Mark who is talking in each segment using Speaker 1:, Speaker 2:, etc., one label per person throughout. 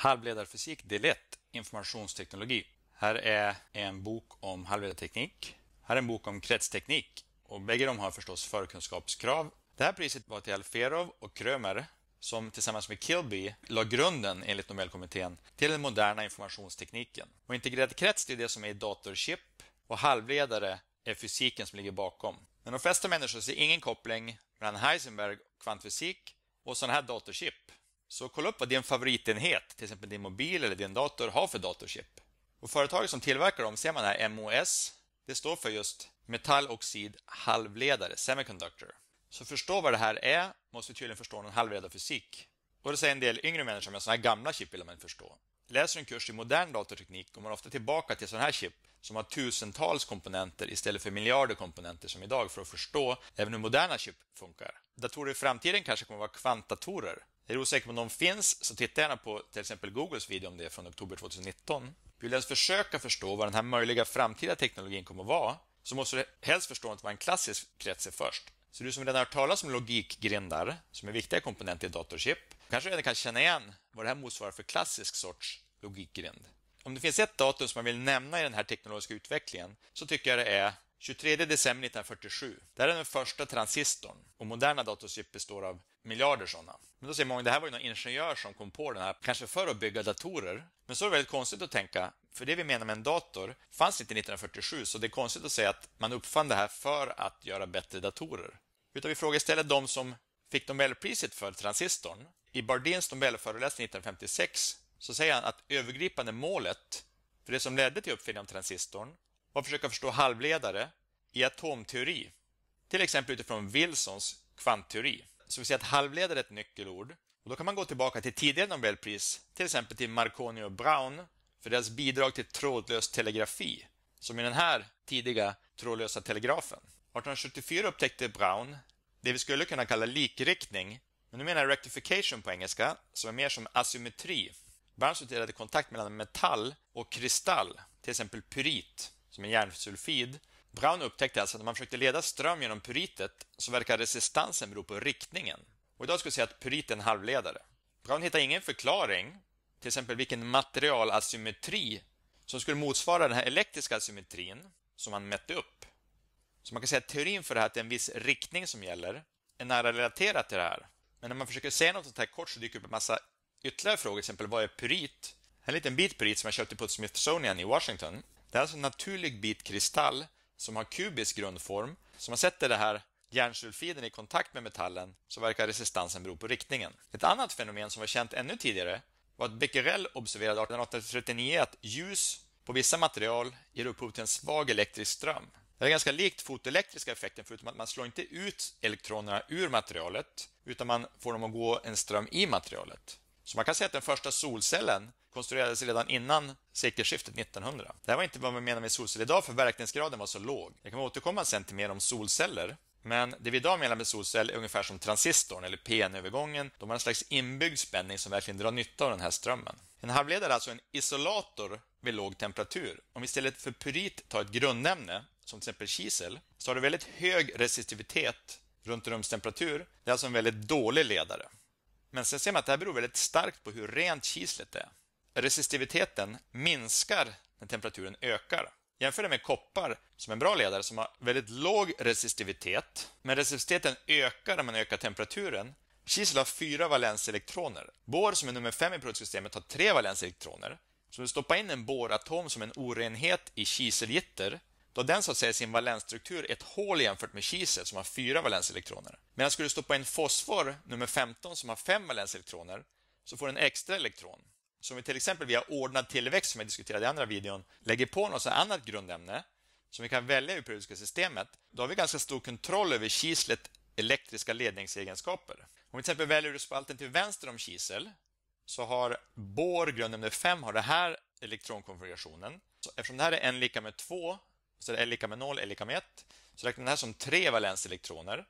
Speaker 1: Halvledarfysik, del 1, informationsteknologi. Här är en bok om halvledarteknik. Här är en bok om kretsteknik. Och bägge de har förstås förkunskapskrav. Det här priset var till Alferov och Krömer som tillsammans med Kilby la grunden, enligt Nobelkommittén, till den moderna informationstekniken. Och integrerad krets det är det som är datorchip och halvledare är fysiken som ligger bakom. Men de flesta människor ser ingen koppling mellan Heisenberg, och kvantfysik och sådana här datorchip. Så kolla upp vad din favoritenhet, till exempel din mobil eller din dator, har för datorchip. Och företaget som tillverkar dem ser man här MOS. Det står för just metalloxid halvledare, semiconductor. Så förstå vad det här är måste vi tydligen förstå någon halvledarfysik. Och det säger en del yngre människor, men sådana här gamla chip vill man inte förstå. Läser du en kurs i modern datorteknik går man ofta tillbaka till sådana här chip som har tusentals komponenter istället för miljarder komponenter som idag för att förstå även hur moderna chip funkar. Datorer i framtiden kanske kommer att vara kvantdatorer är du osäker på om de finns så titta gärna på till exempel Googles video om det från oktober 2019. Vill du ens försöka förstå vad den här möjliga framtida teknologin kommer att vara så måste du helst förstå vad en klassisk krets är först. Så du som redan har hört talas om logikgrindar, som är viktiga komponenter i datorchip, kanske redan kan känna igen vad det här motsvarar för klassisk sorts logikgrind. Om det finns ett datum som man vill nämna i den här teknologiska utvecklingen så tycker jag det är 23 december 1947. Det här är den första transistorn och moderna datorchip består av miljarder sådana. Men då säger många, det här var ju någon ingenjör som kom på den här, kanske för att bygga datorer. Men så är det väldigt konstigt att tänka, för det vi menar med en dator fanns inte 1947, så det är konstigt att säga att man uppfann det här för att göra bättre datorer. Utan vi frågar istället de som fick Nobelpriset för transistorn. I Bardins Nobelföreläsning 1956 så säger han att övergripande målet för det som ledde till uppfinningen av transistorn och försöka förstå halvledare i atomteori, till exempel utifrån Wilsons kvantteori. Så vi ser att halvledare är ett nyckelord. Och då kan man gå tillbaka till tidigare Nobelpris, till exempel till Marconi och Brown, för deras bidrag till trådlös telegrafi, som i den här tidiga trådlösa telegrafen. 1874 upptäckte Brown det vi skulle kunna kalla likriktning, men nu menar jag rectification på engelska, som är mer som asymmetri. Brown studerade kontakt mellan metall och kristall, till exempel pyrit som är järnsulfid. Brown upptäckte alltså att när man försökte leda ström genom puritet så verkar resistansen bero på riktningen. Och idag skulle vi säga att purit är en halvledare. Brown hittar ingen förklaring, till exempel vilken materialasymmetri som skulle motsvara den här elektriska asymmetrin som han mätte upp. Så man kan säga att teorin för det här att det är en viss riktning som gäller är nära relaterat till det här. Men när man försöker säga något sånt här kort så dyker upp en massa ytterligare frågor, till exempel vad är purit? En liten bit purit som jag köpte på Smithsonian i Washington det är alltså en naturlig bit kristall som har kubisk grundform. Så man sätter det här järnsulfiden i kontakt med metallen så verkar resistansen bero på riktningen. Ett annat fenomen som var känt ännu tidigare var att Becquerel observerade 1839 att ljus på vissa material ger upphov till en svag elektrisk ström. Det är ganska likt fotoelektriska effekten förutom att man slår inte ut elektronerna ur materialet utan man får dem att gå en ström i materialet. Så man kan säga att den första solcellen konstruerades redan innan sekelskiftet 1900. Det här var inte vad man menar med solcell idag, för verkningsgraden var så låg. Jag kommer återkomma sen till mer om solceller. Men det vi idag menar med solcell är ungefär som transistorn eller PN-övergången. De har en slags inbyggd spänning som verkligen drar nytta av den här strömmen. En halvledare är alltså en isolator vid låg temperatur. Om vi istället för pyrit tar ett grundämne, som till exempel kisel, så har det väldigt hög resistivitet runt rumstemperatur. Det är alltså en väldigt dålig ledare. Men sen ser man att det här beror väldigt starkt på hur rent kislet är. Resistiviteten minskar när temperaturen ökar. Jämför det med koppar, som är en bra ledare, som har väldigt låg resistivitet. Men resistiviteten ökar när man ökar temperaturen. Kisel har fyra valenselektroner. Bor, som är nummer fem i produktsystemet, har tre valenselektroner. Så om du stoppar in en boratom som en orenhet i kiselgitter då har den så att säga sin valensstruktur ett hål jämfört med kisel som har fyra valenselektroner. Medan skulle du stoppa in fosfor nummer 15 som har fem valenselektroner så får du en extra elektron. Så om vi till exempel via ordnad tillväxt som jag diskuterade i andra videon lägger på något annat grundämne som vi kan välja ur periodiska systemet, då har vi ganska stor kontroll över kislet elektriska ledningsegenskaper. Om vi till exempel väljer spalten till vänster om kisel så har bor grundämne 5 har den här elektronkonfigurationen. Så eftersom det här är n lika med 2 så är L lika med 0, L lika med 1. Så räkna den här som tre valenselektroner.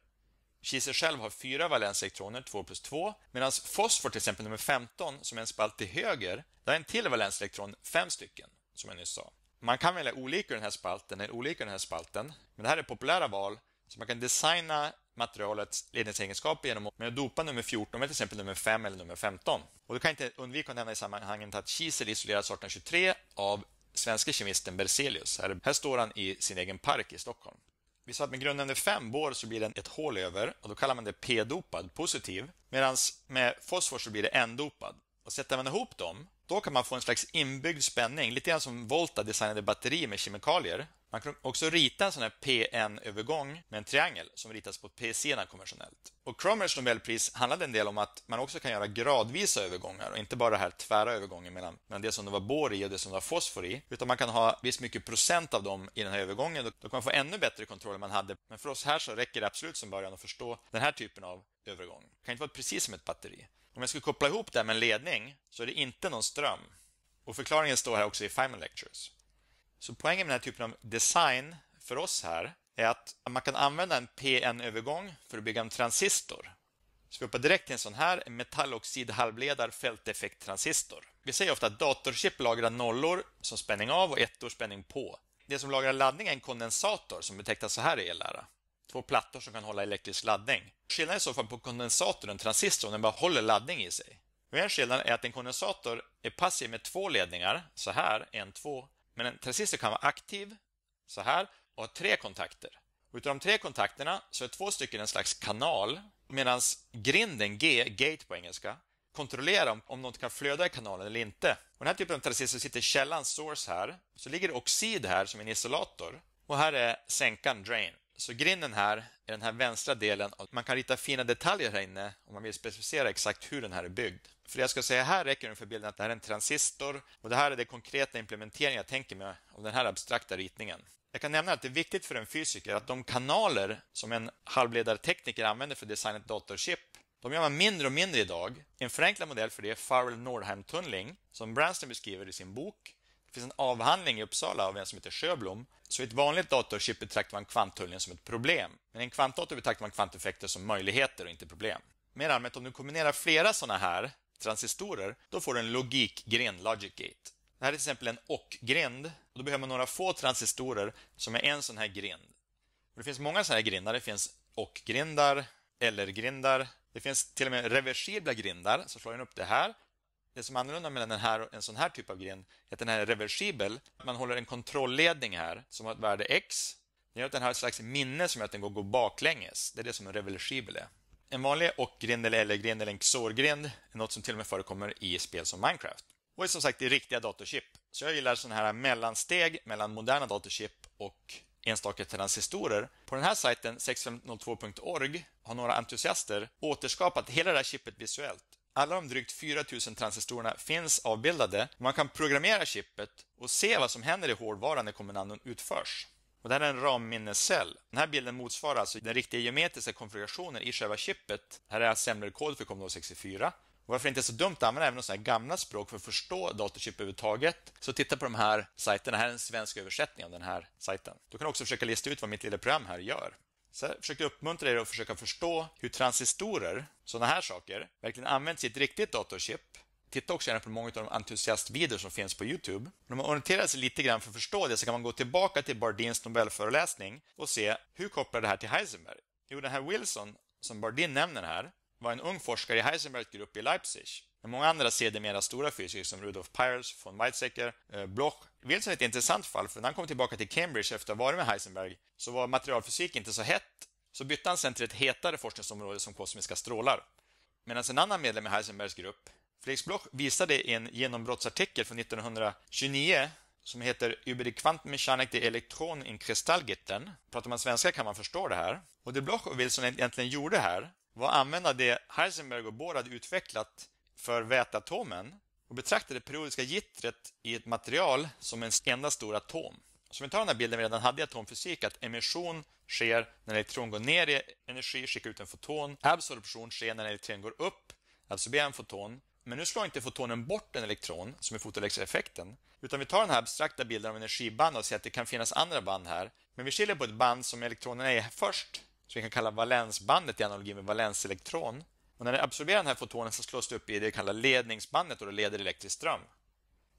Speaker 1: Kisel själv har fyra valenselektroner, 2 plus 2. Medan fosfor, till exempel nummer 15, som är en spalt till höger, där är en till valenselektron, fem stycken, som jag nyss sa. Man kan välja olika i den här spalten eller olika i den här spalten. Men det här är populära val, så man kan designa materialets ledningsegenskaper genom att dopa nummer 14 med till exempel nummer 5 eller nummer 15. Och du kan inte undvika att nämna i sammanhanget att kisel isolerar sorten 23 av svenske kemisten Berzelius. Här, här står han i sin egen park i Stockholm. Vi sa att med grundämne 5 bor så blir det ett hål över och då kallar man det p-dopad, positiv. Medan med fosfor så blir det n-dopad. sätter man ihop dem då kan man få en slags inbyggd spänning, lite grann som Volta designade batteri med kemikalier. Man kan också rita en sån här PN-övergång med en triangel som ritas på PC-sidan konventionellt. Och Cromers Nobelpris handlade en del om att man också kan göra gradvisa övergångar och inte bara den här tvära övergången mellan, mellan det som det var bor i och det som det var fosfor i. Utan man kan ha visst mycket procent av dem i den här övergången. och Då kan man få ännu bättre kontroll än man hade. Men för oss här så räcker det absolut som början att förstå den här typen av övergång. Det kan inte vara precis som ett batteri. Om jag skulle koppla ihop det här med en ledning så är det inte någon ström. Och förklaringen står här också i Feynman Lectures. Så poängen med den här typen av design för oss här är att man kan använda en PN-övergång för att bygga en transistor. Så vi hoppar direkt till en sån här metalloxid halvledar transistor. Vi säger ofta att datorchip lagrar nollor som spänning av och ettor spänning på. Det som lagrar laddning är en kondensator som betecknas så här i ellära två plattor som kan hålla elektrisk laddning. Skillnaden i så fall på kondensatorn, transistorn, den bara håller laddning i sig. en skillnad är att en kondensator är passiv med två ledningar, så här, en, två. Men en transistor kan vara aktiv, så här, och ha tre kontakter. Utav de tre kontakterna så är två stycken en slags kanal, medan grinden, G, gate på engelska, kontrollerar om, om något kan flöda i kanalen eller inte. Och den här typen av transistor sitter i källan, source, här. Så ligger det oxid här som en isolator. Och här är sänkan, drain. Så grinden här, är den här vänstra delen, och man kan rita fina detaljer här inne om man vill specificera exakt hur den här är byggd. För det jag ska säga här räcker det för bilden att det här är en transistor och det här är den konkreta implementeringen jag tänker mig av den här abstrakta ritningen. Jag kan nämna att det är viktigt för en fysiker att de kanaler som en halvledartekniker använder för att designa ett datorchip de gör man mindre och mindre idag. En förenklad modell för det är Farrell Nordheim-tunnling som Branston beskriver i sin bok det finns en avhandling i Uppsala av en som heter Sjöblom. Så i ett vanligt datorchip betraktar man kvanthöljningen som ett problem. Men i en kvantdator betraktar man kvanteffekter som möjligheter och inte problem. Mer allmänt, om du kombinerar flera sådana här transistorer, då får du en logikgren, logic gate. Det här är till exempel en och-grind. Och då behöver man några få transistorer som är en sån här grind. Och det finns många sådana här grindar. Det finns och-grindar, eller-grindar. Det finns till och med reversibla grindar, så slår jag upp det här. Det som är annorlunda mellan den här och en sån här typ av gren är att den här är reversibel. Man håller en kontrollledning här som har ett värde x. Det gör att den har ett slags minne som gör att den går, baklänges. Det är det som en reversibel är. En vanlig och ockgrind eller lr eller en XOR-grind är något som till och med förekommer i spel som Minecraft. Och är som sagt det är riktiga datorchip. Så jag gillar sådana här mellansteg mellan moderna datorchip och enstaka transistorer. På den här sajten, 6502.org, har några entusiaster återskapat hela det här chippet visuellt alla de drygt 4000 transistorerna finns avbildade. Man kan programmera chippet och se vad som händer i hårdvaran när kommandon utförs. Och det här är en RAM-minnescell. Den här bilden motsvarar alltså den riktiga geometriska konfigurationen i själva chippet. Här är assemblerkod för Commodore 64. Och varför det inte så dumt att använda även sådana här gamla språk för att förstå datorchip överhuvudtaget, så titta på de här sajterna. Här är en svensk översättning av den här sajten. Du kan också försöka lista ut vad mitt lilla program här gör. Så jag försökte uppmuntra er att försöka förstå hur transistorer, sådana här saker, verkligen används i ett riktigt datorchip. Titta också gärna på många av de entusiastvideor som finns på Youtube. När man orienterar sig lite grann för att förstå det så kan man gå tillbaka till Bardins Nobelföreläsning och se hur kopplar det här till Heisenberg? Jo, den här Wilson som Bardin nämner här var en ung forskare i Heisenbergs grupp i Leipzig men många andra sedermera stora fysiker som Rudolf Pires, von Weizsäcker, eh, Bloch. Wilson är ett intressant fall, för när han kom tillbaka till Cambridge efter att ha varit med Heisenberg så var materialfysik inte så hett, så bytte han sen till ett hetare forskningsområde som kosmiska strålar. Medan en annan medlem i Heisenbergs grupp, Felix Bloch, visade i en genombrottsartikel från 1929 som heter Über die Quantenmechanik der Elektron in Kristallgitten. Pratar man svenska kan man förstå det här. Och det Bloch och Wilson egentligen gjorde här var att använda det Heisenberg och Bohr hade utvecklat för väteatomen och betraktar det periodiska gittret i ett material som en enda stor atom. Så om vi tar den här bilden vi redan hade i atomfysik, att emission sker när en elektron går ner i energi, skickar ut en foton. Absorption sker när en elektron går upp, absorberar en foton. Men nu slår inte fotonen bort en elektron, som är fotoelektriska utan vi tar den här abstrakta bilden av energiband och ser att det kan finnas andra band här. Men vi skiljer på ett band som elektronerna är först, som vi kan kalla valensbandet i analogi med valenselektron, och när det absorberar den här fotonen så slås det upp i det kallar ledningsbandet och det leder elektrisk ström.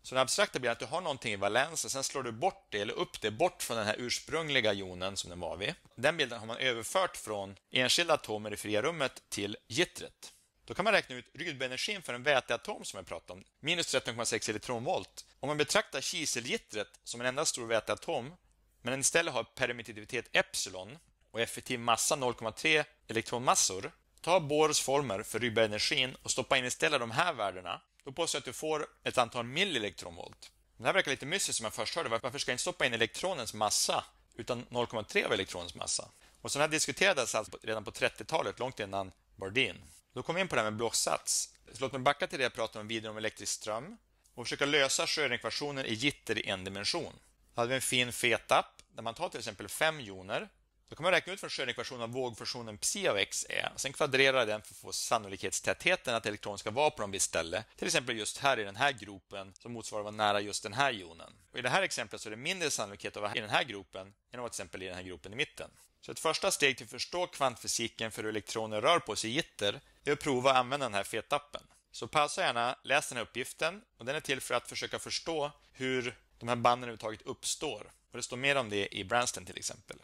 Speaker 1: Så det abstrakta blir att du har någonting i valensen, sen slår du bort det, eller upp det, bort från den här ursprungliga jonen som den var vid. Den bilden har man överfört från enskilda atomer i fria rummet till gittret. Då kan man räkna ut rydbenergin för en väteatom som jag pratade om, minus 13,6 elektronvolt. Om man betraktar kiselgittret som en enda stor väteatom, men den istället har permittitivitet epsilon och effektiv massa 0,3 elektronmassor, Ta Bohrs former för rybaenergin och stoppa in istället de här värdena. Då påstår jag att du får ett antal millielektronvolt. Det här verkar lite mystiskt som jag först hörde. Varför ska jag inte stoppa in elektronens massa utan 0,3 av elektronens massa? Och sådana här diskuterades alltså redan på 30-talet, långt innan Bardeen. Då kom vi in på det här med blåsats. Så låt mig backa till det jag pratade om videon om elektrisk ström och försöka lösa Schrödingekvationen i gitter i en dimension. Då hade vi en fin fet där man tar till exempel fem joner då kan man räkna ut från Schrödingeekvationen vad vågfunktionen psi av x är. Sen kvadrera den för att få sannolikhetstätheten att elektronen ska vara på något visst ställe. Till exempel just här i den här gropen som motsvarar vara nära just den här jonen. Och I det här exemplet så är det mindre sannolikhet att vara i den här gropen än att vara till exempel i den här gropen i mitten. Så ett första steg till att förstå kvantfysiken för hur elektroner rör på sig i gitter är att prova att använda den här fetappen. Så pausa gärna, läs den här uppgiften och den är till för att försöka förstå hur de här banden överhuvudtaget uppstår. Och det står mer om det i Branston till exempel.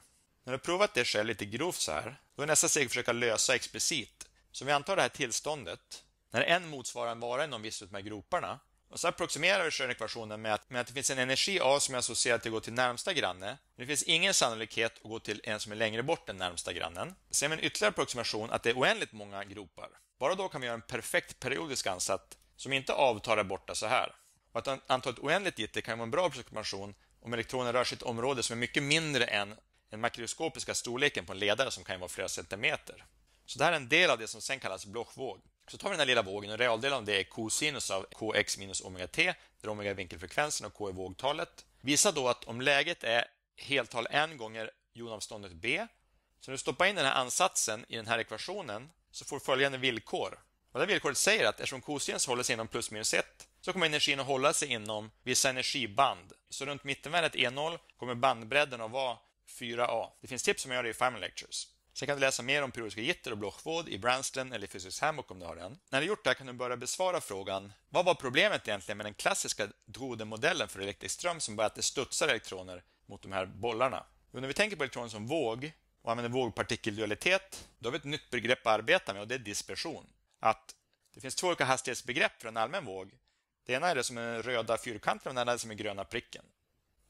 Speaker 1: När du har provat det själv lite grovt så här, då är nästa steg att försöka lösa explicit. Så vi antar det här tillståndet, när en motsvarar en vara inom viss av de här groparna. Och så approximerar vi sedan ekvationen med att, med att det finns en energi A som är associerad till att gå till närmsta granne. Men det finns ingen sannolikhet att gå till en som är längre bort än närmsta grannen. Sen med en ytterligare approximation att det är oändligt många gropar. Bara då kan vi göra en perfekt periodisk ansats som inte avtar där borta så här. Och att antalet oändligt gitter kan vara en bra approximation om elektronen rör sig i ett område som är mycket mindre än den makroskopiska storleken på en ledare som kan vara flera centimeter. Så det här är en del av det som sen kallas Blochvåg. Så tar vi den här lilla vågen och realdelen av det är cosinus av kx minus omega t, där omega är vinkelfrekvensen och k är vågtalet. Visa då att om läget är heltal n gånger jonavståndet b, så när du stoppar in den här ansatsen i den här ekvationen så får du följande villkor. Och det här villkoret säger att eftersom cosinus håller sig inom plus minus 1 så kommer energin att hålla sig inom vissa energiband. Så runt mittenvärdet E0 kommer bandbredden att vara 4a. Det finns tips som jag gör i Fireman Lectures. Sen kan du läsa mer om periodiska gitter och blåsvåd i Branston eller Physics Hammock om du har den. När du gjort det här kan du börja besvara frågan Vad var problemet egentligen med den klassiska droden för elektrisk ström som bara att det studsar elektroner mot de här bollarna? Jo, när vi tänker på elektroner som våg och använder vågpartikeldualitet, då har vi ett nytt begrepp att arbeta med och det är dispersion. Att det finns två olika hastighetsbegrepp för en allmän våg. Det ena är det som är den röda fyrkanten och den andra är det som är den gröna pricken.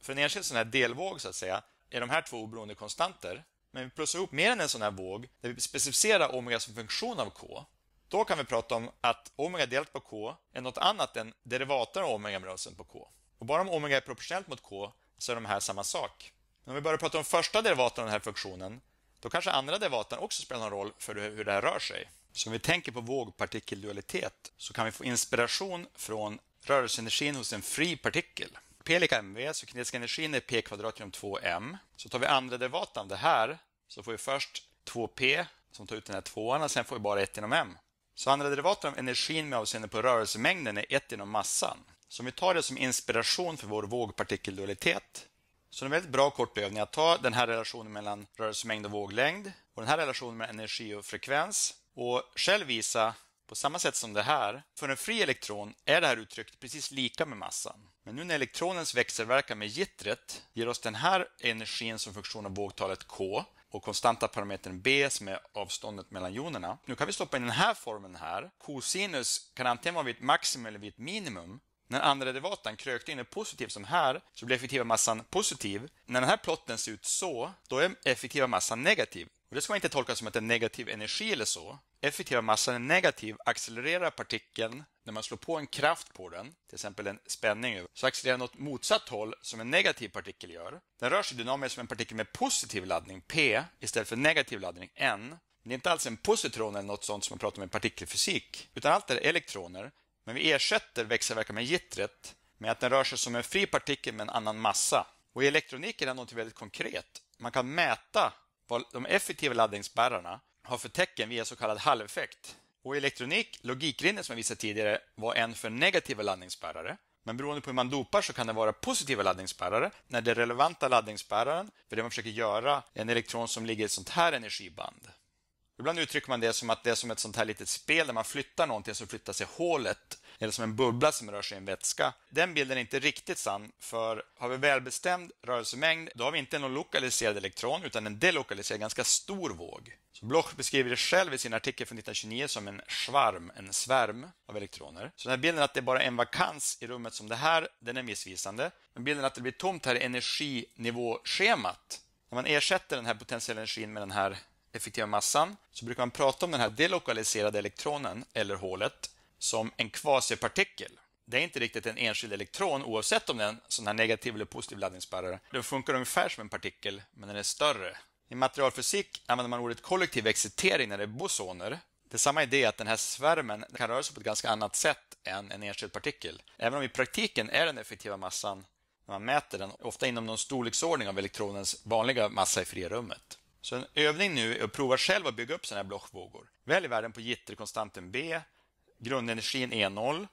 Speaker 1: För en enskild sån här delvåg så att säga, är de här två oberoende konstanter. Men vi plussar ihop mer än en sån här våg där vi specificerar omega som funktion av k. Då kan vi prata om att omega delat på k är något annat än derivaten av omega med rörelsen på k. Och bara om omega är proportionellt mot k så är de här samma sak. Men om vi börjar prata om första derivaten av den här funktionen då kanske andra derivaten också spelar någon roll för hur det här rör sig. Så om vi tänker på vågpartikeldualitet så kan vi få inspiration från rörelseenergin hos en fri partikel. P lika mv, så kinetiska energin är P kvadrat genom 2m. Så tar vi andra derivatan av det här, så får vi först 2P som tar ut den här tvåan och sen får vi bara 1 genom m. Så andra derivatet av energin med avseende på rörelsemängden är 1 genom massan. Så om vi tar det som inspiration för vår vågpartikeldualitet så det är en väldigt bra kort övning att ta den här relationen mellan rörelsemängd och våglängd och den här relationen mellan energi och frekvens och själv visa på samma sätt som det här, för en fri elektron är det här uttrycket precis lika med massan. Men nu när elektronens växelverkan med gittret ger oss den här energin som funktion av vågtalet K och konstanta parametern B som är avståndet mellan jonerna. Nu kan vi stoppa in den här formeln här. Kosinus kan antingen vara vid ett maximum eller vid ett minimum. När andra derivatan krökte in är positiv som här, så blir effektiva massan positiv. När den här plotten ser ut så, då är effektiva massan negativ. Och det ska man inte tolka som att det är negativ energi eller så. Effektiva massan är negativ, accelererar partikeln när man slår på en kraft på den, till exempel en spänning, så accelererar den åt motsatt håll som en negativ partikel gör. Den rör sig dynamiskt som en partikel med positiv laddning, P, istället för negativ laddning, N. det är inte alls en positron eller något sånt som man pratar om i partikelfysik, utan allt är elektroner. Men vi ersätter växelverkan med gittret med att den rör sig som en fri partikel med en annan massa. Och i elektroniken är något väldigt konkret. Man kan mäta vad de effektiva laddningsspärrarna har för tecken via så kallad halveffekt. Och elektronik, logiklinjen som jag visade tidigare, var en för negativa laddningsspärrare. Men beroende på hur man dopar så kan det vara positiva laddningsspärrare när det relevanta laddningsspärraren för det man försöker göra är en elektron som ligger i ett sånt här energiband. Ibland uttrycker man det som att det är som ett sånt här litet spel där man flyttar någonting så flyttar sig hålet eller som en bubbla som rör sig i en vätska. Den bilden är inte riktigt sann, för har vi välbestämd rörelsemängd, då har vi inte någon lokaliserad elektron, utan en delokaliserad, ganska stor våg. Så Bloch beskriver det själv i sin artikel från 1929 som en schvarm, en svärm av elektroner. Så den här bilden att det är bara är en vakans i rummet som det här, den är missvisande. Men bilden att det blir tomt här i energinivåschemat, när man ersätter den här potentiella energin med den här effektiva massan så brukar man prata om den här delokaliserade elektronen, eller hålet, som en kvasipartikel. Det är inte riktigt en enskild elektron oavsett om den är sån här negativ eller positiv laddningsspärrare. Den funkar ungefär som en partikel, men den är större. I materialfysik använder man ordet kollektiv excitering när det är bosoner. Det är samma idé att den här svärmen kan röra sig på ett ganska annat sätt än en enskild partikel. Även om i praktiken är den effektiva massan, när man mäter den, ofta inom någon storleksordning av elektronens vanliga massa i fria rummet. Så en övning nu är att prova själv att bygga upp sådana här blockvågor. Välj värden på jitterkonstanten B, grundenergin E0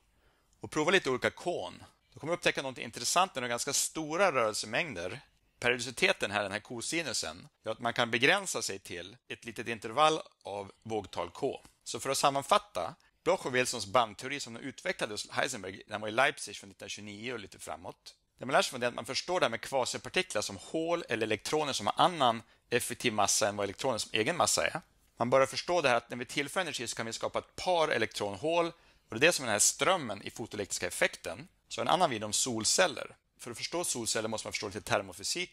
Speaker 1: och prova lite olika kon. Då kommer du upptäcka något intressant när du har ganska stora rörelsemängder. Periodiciteten här, den här kosinusen, gör att man kan begränsa sig till ett litet intervall av vågtal K. Så för att sammanfatta, Bloch och Wilsons bandteori som de utvecklade hos Heisenberg, den var i Leipzig från 1929 och lite framåt, det man lär sig från det är att man förstår det här med kvasipartiklar som hål eller elektroner som har annan effektiv massa än vad elektroner som egen massa är. Man börjar förstå det här att när vi tillför energi så kan vi skapa ett par elektronhål och det är det som är den här strömmen i fotoelektriska effekten. Så en annan video om solceller. För att förstå solceller måste man förstå lite termofysik.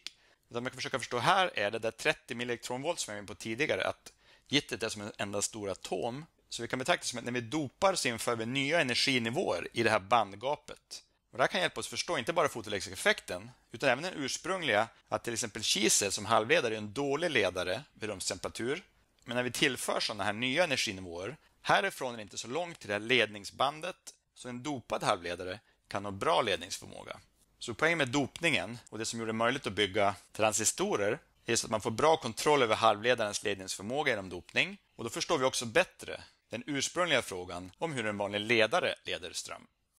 Speaker 1: Det man kan försöka förstå här är det där 30 millielektronvolt som jag var inne på tidigare, att gittret är som en enda stor atom. Så vi kan betrakta det som att när vi dopar så inför vi nya energinivåer i det här bandgapet. Och det här kan hjälpa oss förstå inte bara fotoelektriska utan även den ursprungliga att till exempel kisel som halvledare är en dålig ledare vid rumstemperatur. Men när vi tillför sådana här nya energinivåer, härifrån är det inte så långt till det här ledningsbandet, så en dopad halvledare kan ha bra ledningsförmåga. Så poängen med dopningen och det som gjorde det möjligt att bygga transistorer är så att man får bra kontroll över halvledarens ledningsförmåga genom dopning och då förstår vi också bättre den ursprungliga frågan om hur en vanlig ledare leder ström.